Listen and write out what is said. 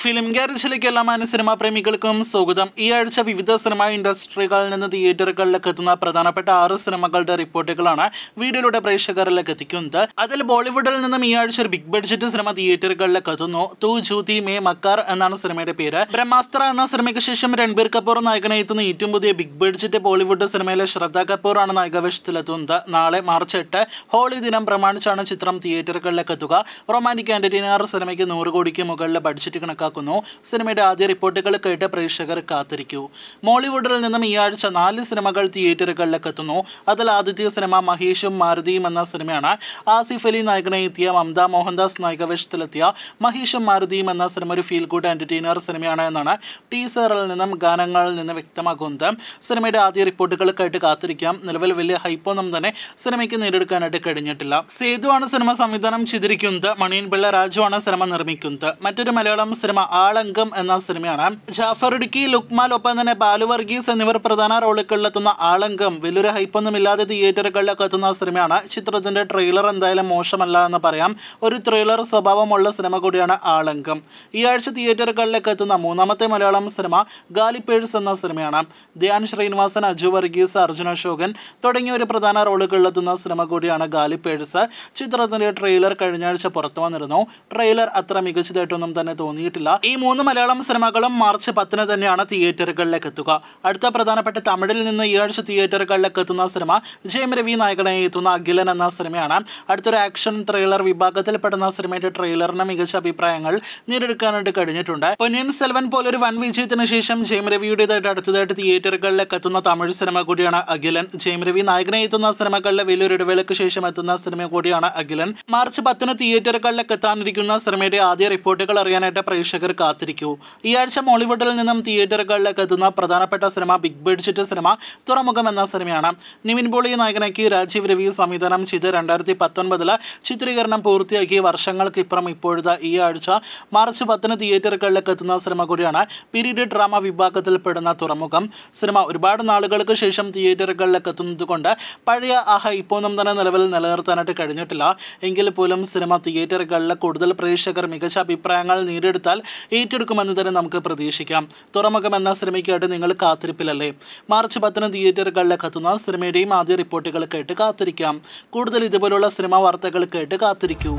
film ഗ്യാരേജിലേക്ക് എല്ലാ മാന cinema പ്രേമികൾക്കും സ്വാഗതം ഈ ആഴ്ച വിവിധ സിനിമാ ഇൻഡസ്ട്രികളിൽ നിന്ന് തിയേറ്ററുകളിലേക്ക് എത്തുന്ന പ്രധാനപ്പെട്ട ആറ് സിനിമകളുടെ റിപ്പോർട്ടുകളാണ് വീഡിയോയിലൂടെ പ്രേക്ഷകരിലേക്ക് എത്തിക്കുന്നത് അതിൽ ബോളിവുഡിൽ നിന്നും ഈ ആഴ്ച ഒരു ബിഗ് ബഡ്ജറ്റ് സിനിമ തിയേറ്ററുകളിലേക്ക് എത്തുന്നു തൂ ജൂതി മേ മക്കാർ എന്നാണ് സിനിമയുടെ പേര് ബ്രഹ്മാസ്ത്ര എന്ന സിനിമയ്ക്ക് ശേഷം രൺബീർ കപൂർ നായകനെത്തുന്ന എത്തുന്ന ഏറ്റവും പുതിയ ബിഗ് ബഡ്ജറ്റ് ബോളിവുഡ് സിനിമയിലെ ശ്രദ്ധ കപൂറാണ് നായകവേഷത്തിലെത്തുന്നത് നാളെ മാർച്ച് എട്ട് ഹോളി ദിനം പ്രമാണിച്ചാണ് ചിത്രം തിയേറ്ററുകളിലേക്ക് എത്തുക റൊമാൻറ്റിക് എൻ്റർടൈനർ സിനിമയ്ക്ക് നൂറ് കോടിക്ക് മുകളിലെ ബഡ്ജറ്റ് കണക്ക് കണക്കാക്കുന്നു സിനിമയുടെ ആദ്യ റിപ്പോർട്ടുകൾ കേട്ട് പ്രേക്ഷകർ കാത്തിരിക്കൂ മോളിവുഡിൽ നിന്നും ഈ ആഴ്ച നാല് സിനിമകൾ തിയേറ്ററുകളിലേക്ക് എത്തുന്നു അതിൽ ആദ്യത്തെ സിനിമ മഹേഷും മാരുതിയും എന്ന സിനിമയാണ് ആസിഫ് അലി നായകനായി എത്തിയ മമത മോഹൻദാസ് നായകവേഷത്തിലെത്തിയ മഹേഷും മാരുതിയും എന്ന സിനിമ ഒരു ഫീൽ ഗുഡ് എൻ്റർടൈനർ സിനിമയാണ് എന്നാണ് ടീസറിൽ നിന്നും ഗാനങ്ങളിൽ നിന്ന് വ്യക്തമാകുന്നത് സിനിമയുടെ ആദ്യ റിപ്പോർട്ടുകൾ കേട്ട് കാത്തിരിക്കാം നിലവിൽ വലിയ ഹൈപ്പൊന്നും തന്നെ സിനിമയ്ക്ക് നേരിടുക്കാനായിട്ട് കഴിഞ്ഞിട്ടില്ല സേതുവാണ് സിനിമ സംവിധാനം ചെയ്തിരിക്കുന്നത് മണിയൻ പിള്ള രാജുവാണ് സിനിമ നിർമ്മിക്കുന്നത് മറ്റൊരു മലയാളം സിനിമ സിനിമ ആളംഗം എന്ന സിനിമയാണ് ജാഫർ ഇടുക്കി ലുക്മാൽ ഒപ്പം തന്നെ ബാലു വർഗീസ് എന്നിവർ പ്രധാന റോളുകളിലെത്തുന്ന ആളംഗം വലിയൊരു ഹൈപ്പൊന്നും ഇല്ലാതെ തിയേറ്ററുകളിലൊക്കെ എത്തുന്ന സിനിമയാണ് ചിത്രത്തിന്റെ ട്രെയിലർ എന്തായാലും മോശമല്ല എന്ന് പറയാം ഒരു ത്രില്ലർ സ്വഭാവമുള്ള സിനിമ കൂടിയാണ് ആളംഗം ഈ ആഴ്ച തിയേറ്ററുകളിലേക്ക് എത്തുന്ന മൂന്നാമത്തെ മലയാളം സിനിമ ഗാലിപ്പേഴ്സ് എന്ന സിനിമയാണ് ധ്യാൻ ശ്രീനിവാസൻ അജു വർഗീസ് അർജുന അശോകൻ തുടങ്ങിയ ഒരു പ്രധാന റോളുകളിലെത്തുന്ന സിനിമ കൂടിയാണ് ഗാലിപ്പേഴ്സ് ചിത്രത്തിന്റെ ട്രെയിലർ കഴിഞ്ഞ ആഴ്ച പുറത്തു വന്നിരുന്നു ട്രെയിലർ അത്ര മികച്ചതായിട്ടൊന്നും തന്നെ തോന്നിയിട്ടില്ല മറന്നില്ല ഈ മൂന്ന് മലയാളം സിനിമകളും മാർച്ച് പത്തിന് തന്നെയാണ് തിയേറ്ററുകളിലേക്ക് എത്തുക അടുത്ത പ്രധാനപ്പെട്ട തമിഴിൽ നിന്ന് ഈ ആഴ്ച തിയേറ്ററുകളിലേക്ക് എത്തുന്ന സിനിമ ജയം രവി നായകനെ എത്തുന്ന അഖിലൻ എന്ന സിനിമയാണ് അടുത്തൊരു ആക്ഷൻ ട്രെയിലർ വിഭാഗത്തിൽ പെടുന്ന സിനിമയുടെ ട്രെയിലറിന് മികച്ച അഭിപ്രായങ്ങൾ നേടിയെടുക്കാനായിട്ട് കഴിഞ്ഞിട്ടുണ്ട് പൊന്നിയൻ സെൽവൻ പോലൊരു വൻ വിജയത്തിന് ശേഷം ജയം രവിയുടേതായിട്ട് അടുത്തതായിട്ട് തിയേറ്ററുകളിലേക്ക് എത്തുന്ന തമിഴ് സിനിമ കൂടിയാണ് അഖിലൻ ജയം രവി നായകനെ എത്തുന്ന സിനിമകളിലെ വലിയൊരു ഇടവേളയ്ക്ക് ശേഷം എത്തുന്ന സിനിമ കൂടിയാണ് അഖിലൻ മാർച്ച് പത്തിന് തിയേറ്ററുകളിലേക്ക് എത്താനിരിക്കുന്ന സിനിമയുടെ ആദ്യ റിപ്പോർട്ടുകൾ അറിയാനായിട്ട് പ്രേക്ഷകർ പ്രേക്ഷകർ കാത്തിരിക്കൂ ഈ ആഴ്ച മോളിവുഡിൽ നിന്നും തിയേറ്ററുകളിലേക്ക് എത്തുന്ന പ്രധാനപ്പെട്ട cinema big budget cinema Thuramukham എന്ന സിനിമയാണ് നിവിൻ പോളി നായകനയ്ക്ക് രാജീവ് രവി സംവിധാനം ചെയ്ത് രണ്ടായിരത്തി പത്തൊൻപതിൽ ചിത്രീകരണം പൂർത്തിയാക്കി വർഷങ്ങൾക്കിപ്പുറം ഇപ്പോഴത്തെ ഈ ആഴ്ച മാർച്ച് പത്തിന് തിയേറ്ററുകളിലേക്ക് എത്തുന്ന സിനിമ കൂടിയാണ് പീരീഡ് ഡ്രാമ വിഭാഗത്തിൽപ്പെടുന്ന തുറമുഖം സിനിമ ഒരുപാട് നാളുകൾക്ക് ശേഷം തിയേറ്ററുകളിലേക്ക് എത്തുന്നതുകൊണ്ട് പഴയ ആ ഇപ്പോഴും തന്നെ നിലവിൽ നിലനിർത്താനായിട്ട് കഴിഞ്ഞിട്ടില്ല എങ്കിൽ പോലും സിനിമ തിയേറ്ററുകളിൽ കൂടുതൽ പ്രേക്ഷകർ മികച്ച അഭിപ്രായങ്ങൾ നേടിയെടുത്താൽ ഏറ്റെടുക്കുമെന്ന് തന്നെ നമുക്ക് പ്രതീക്ഷിക്കാം തുറമുഖം എന്ന സിനിമയ്ക്കായിട്ട് നിങ്ങൾ കാത്തിരിപ്പിലല്ലേ മാർച്ച് പത്തിന് തിയേറ്ററുകളിലെ കത്തുന്ന സിനിമയുടെയും ആദ്യ റിപ്പോർട്ടുകൾ കേട്ട് കാത്തിരിക്കാം കൂടുതൽ ഇതുപോലുള്ള സിനിമാ വാർത്തകൾ കേട്ട് കാത്തിരിക്കൂ